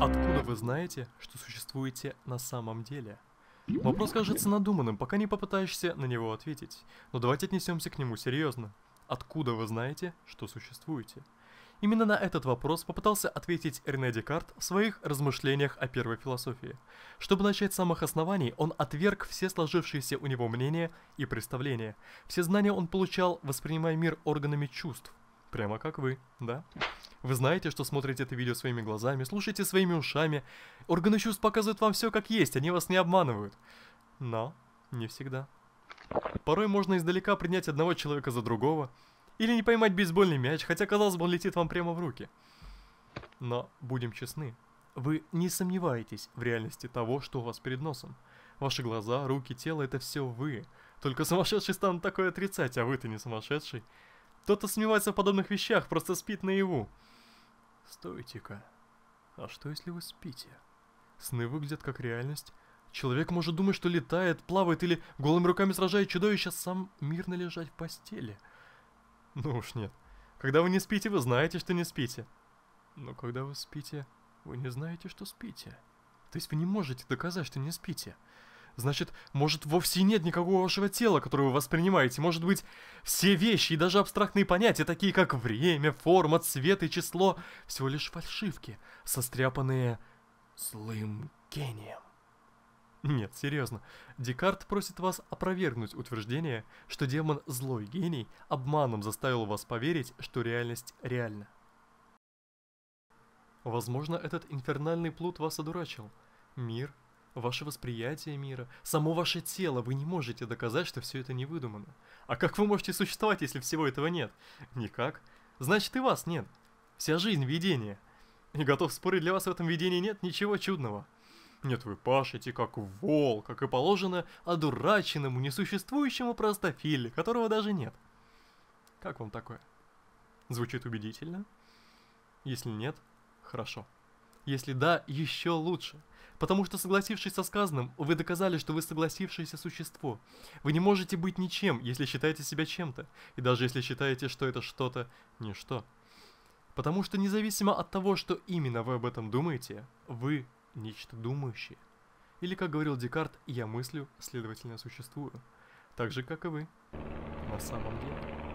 Откуда вы знаете, что существуете на самом деле? Вопрос кажется надуманным, пока не попытаешься на него ответить. Но давайте отнесемся к нему серьезно. Откуда вы знаете, что существуете? Именно на этот вопрос попытался ответить Рене Декарт в своих размышлениях о первой философии. Чтобы начать с самых оснований, он отверг все сложившиеся у него мнения и представления. Все знания он получал, воспринимая мир органами чувств. Прямо как вы, да? Да. Вы знаете, что смотрите это видео своими глазами, слушаете своими ушами. Органы чувств показывают вам все как есть, они вас не обманывают. Но не всегда. Порой можно издалека принять одного человека за другого, или не поймать бейсбольный мяч, хотя, казалось бы, он летит вам прямо в руки. Но, будем честны, вы не сомневаетесь в реальности того, что у вас перед носом. Ваши глаза, руки, тело — это все вы. Только сумасшедший станут такое отрицать, а вы-то не сумасшедший. Кто-то сомневается в подобных вещах, просто спит наяву. Стойте-ка. А что, если вы спите? Сны выглядят как реальность. Человек может думать, что летает, плавает или голыми руками сражает чудовище, а сам мирно лежать в постели. Ну уж нет. Когда вы не спите, вы знаете, что не спите. Но когда вы спите, вы не знаете, что спите. То есть вы не можете доказать, что не спите. Значит, может, вовсе нет никакого вашего тела, которое вы воспринимаете. Может быть, все вещи и даже абстрактные понятия, такие как время, форма, цвет и число, всего лишь фальшивки, состряпанные злым гением. Нет, серьезно. Декарт просит вас опровергнуть утверждение, что демон злой гений обманом заставил вас поверить, что реальность реальна. Возможно, этот инфернальный плут вас одурачил. Мир ваше восприятие мира, само ваше тело, вы не можете доказать, что все это не выдумано. А как вы можете существовать, если всего этого нет? Никак. Значит, и вас нет. Вся жизнь – видение. И готов спорить, для вас в этом видении нет ничего чудного. Нет, вы пашете как вол, как и положено, одураченному, несуществующему простофиле, которого даже нет. Как вам такое? Звучит убедительно? Если нет, хорошо. Если да, еще лучше. Потому что согласившись со сказанным, вы доказали, что вы согласившееся существо. Вы не можете быть ничем, если считаете себя чем-то, и даже если считаете, что это что-то ничто. Потому что независимо от того, что именно вы об этом думаете, вы нечто думающее. Или, как говорил Декарт, я мыслю, следовательно, существую. Так же, как и вы. На самом деле.